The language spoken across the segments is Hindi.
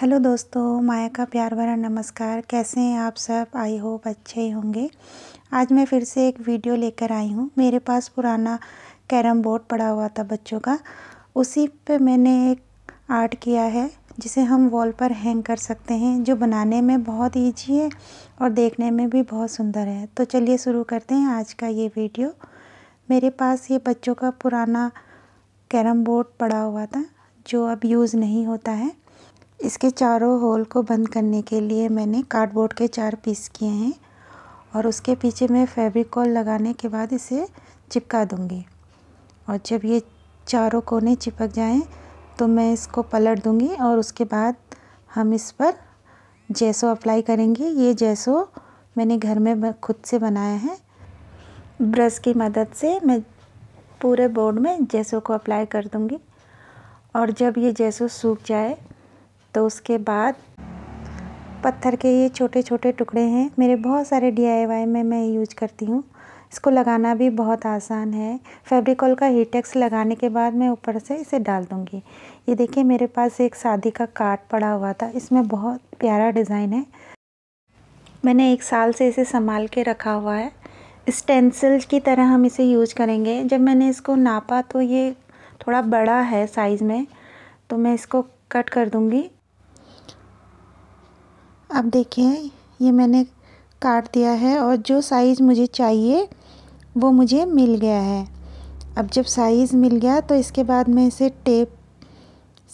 हेलो दोस्तों माया का प्यार भरा नमस्कार कैसे हैं आप सब आई होप अच्छे ही होंगे आज मैं फिर से एक वीडियो लेकर आई हूँ मेरे पास पुराना कैरम बोर्ड पड़ा हुआ था बच्चों का उसी पे मैंने एक आर्ट किया है जिसे हम वॉल पर हैंग कर सकते हैं जो बनाने में बहुत ईजी है और देखने में भी बहुत सुंदर है तो चलिए शुरू करते हैं आज का ये वीडियो मेरे पास ये बच्चों का पुराना कैरम बोर्ड पड़ा हुआ था जो अब यूज़ नहीं होता है इसके चारों होल को बंद करने के लिए मैंने कार्डबोर्ड के चार पीस किए हैं और उसके पीछे मैं कॉल लगाने के बाद इसे चिपका दूंगी और जब ये चारों कोने चिपक जाएं तो मैं इसको पलट दूंगी और उसके बाद हम इस पर जैसो अप्लाई करेंगे ये जैसो मैंने घर में खुद से बनाया है ब्रश की मदद से मैं पूरे बोर्ड में जैसो को अप्लाई कर दूंगी और जब ये जैसो सूख जाए तो उसके बाद पत्थर के ये छोटे छोटे टुकड़े हैं मेरे बहुत सारे डी में मैं यूज करती हूँ इसको लगाना भी बहुत आसान है फेब्रिकॉल का हीटेक्स लगाने के बाद मैं ऊपर से इसे डाल दूँगी ये देखिए मेरे पास एक शादी का कार्ड पड़ा हुआ था इसमें बहुत प्यारा डिज़ाइन है मैंने एक साल से इसे संभाल के रखा हुआ है स्टेंसिल की तरह हम इसे यूज करेंगे जब मैंने इसको नापा तो ये थोड़ा बड़ा है साइज़ में तो मैं इसको कट कर दूँगी अब देखें ये मैंने काट दिया है और जो साइज़ मुझे चाहिए वो मुझे मिल गया है अब जब साइज़ मिल गया तो इसके बाद मैं इसे टेप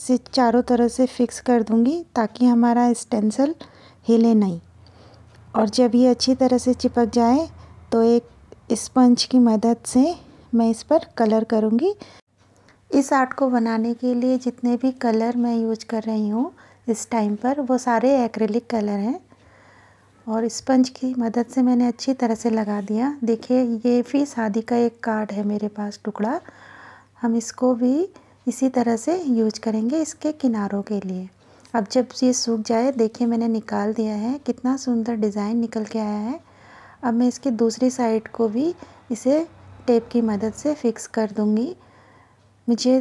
से चारों तरफ से फिक्स कर दूंगी ताकि हमारा स्टेंसल हिले नहीं और जब ये अच्छी तरह से चिपक जाए तो एक स्पंज की मदद से मैं इस पर कलर करूँगी इस आर्ट को बनाने के लिए जितने भी कलर मैं यूज कर रही हूँ इस टाइम पर वो सारे एक्रेलिक कलर हैं और स्पंज की मदद से मैंने अच्छी तरह से लगा दिया देखिए ये भी शादी का एक कार्ड है मेरे पास टुकड़ा हम इसको भी इसी तरह से यूज करेंगे इसके किनारों के लिए अब जब ये सूख जाए देखिए मैंने निकाल दिया है कितना सुंदर डिज़ाइन निकल के आया है अब मैं इसकी दूसरी साइड को भी इसे टेप की मदद से फिक्स कर दूँगी मुझे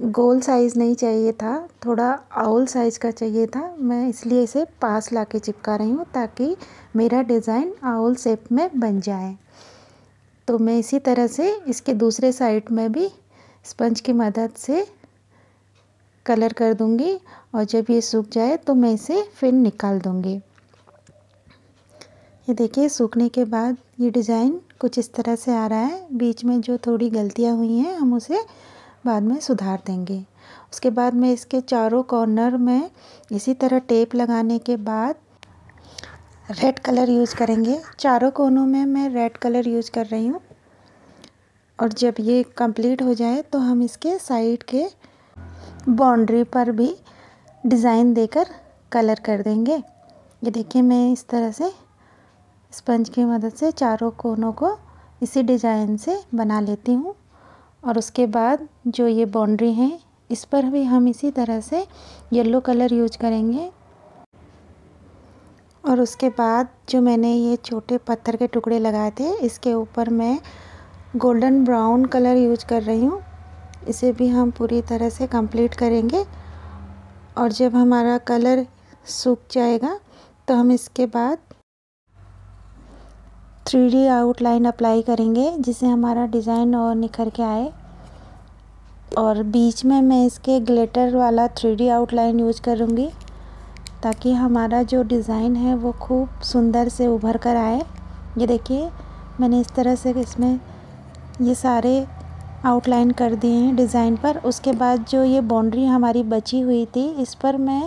गोल साइज़ नहीं चाहिए था थोड़ा आउल साइज़ का चाहिए था मैं इसलिए इसे पास ला के चिपका रही हूँ ताकि मेरा डिज़ाइन आउल शेप में बन जाए तो मैं इसी तरह से इसके दूसरे साइड में भी स्पंज की मदद से कलर कर दूँगी और जब ये सूख जाए तो मैं इसे फिर निकाल दूँगी ये देखिए सूखने के बाद ये डिज़ाइन कुछ इस तरह से आ रहा है बीच में जो थोड़ी गलतियाँ हुई हैं हम उसे बाद में सुधार देंगे उसके बाद मैं इसके चारों कॉर्नर में इसी तरह टेप लगाने के बाद रेड कलर यूज़ करेंगे चारों कोनों में मैं रेड कलर यूज़ कर रही हूँ और जब ये कंप्लीट हो जाए तो हम इसके साइड के बाउंड्री पर भी डिज़ाइन देकर कलर कर देंगे ये देखिए मैं इस तरह से स्पंज की मदद से चारों कोनों को इसी डिज़ाइन से बना लेती हूँ और उसके बाद जो ये बाउंड्री है इस पर भी हम इसी तरह से येलो कलर यूज करेंगे और उसके बाद जो मैंने ये छोटे पत्थर के टुकड़े लगाए थे इसके ऊपर मैं गोल्डन ब्राउन कलर यूज कर रही हूँ इसे भी हम पूरी तरह से कंप्लीट करेंगे और जब हमारा कलर सूख जाएगा तो हम इसके बाद थ्री डी आउटलाइन अप्लाई करेंगे जिससे हमारा डिज़ाइन और निखर के आए और बीच में मैं इसके ग्लेटर वाला थ्री डी आउटलाइन यूज करूँगी ताकि हमारा जो डिज़ाइन है वो खूब सुंदर से उभर कर आए ये देखिए मैंने इस तरह से इसमें ये सारे आउटलाइन कर दिए हैं डिज़ाइन पर उसके बाद जो ये बाउंड्री हमारी बची हुई थी इस पर मैं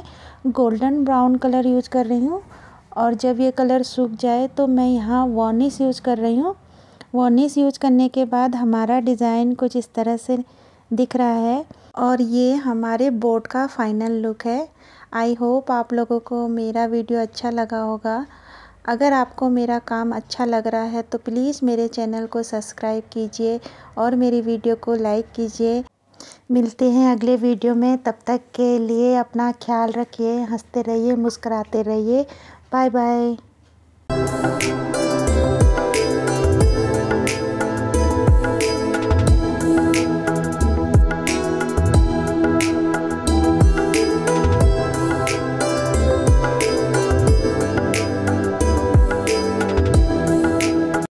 गोल्डन ब्राउन कलर यूज कर रही हूँ और जब ये कलर सूख जाए तो मैं यहाँ वॉर्निश यूज कर रही हूँ वॉर्निश यूज करने के बाद हमारा डिज़ाइन कुछ इस तरह से दिख रहा है और ये हमारे बोर्ड का फाइनल लुक है आई होप आप लोगों को मेरा वीडियो अच्छा लगा होगा अगर आपको मेरा काम अच्छा लग रहा है तो प्लीज़ मेरे चैनल को सब्सक्राइब कीजिए और मेरी वीडियो को लाइक कीजिए मिलते हैं अगले वीडियो में तब तक के लिए अपना ख्याल रखिए हंसते रहिए मुस्कराते रहिए बाय बाय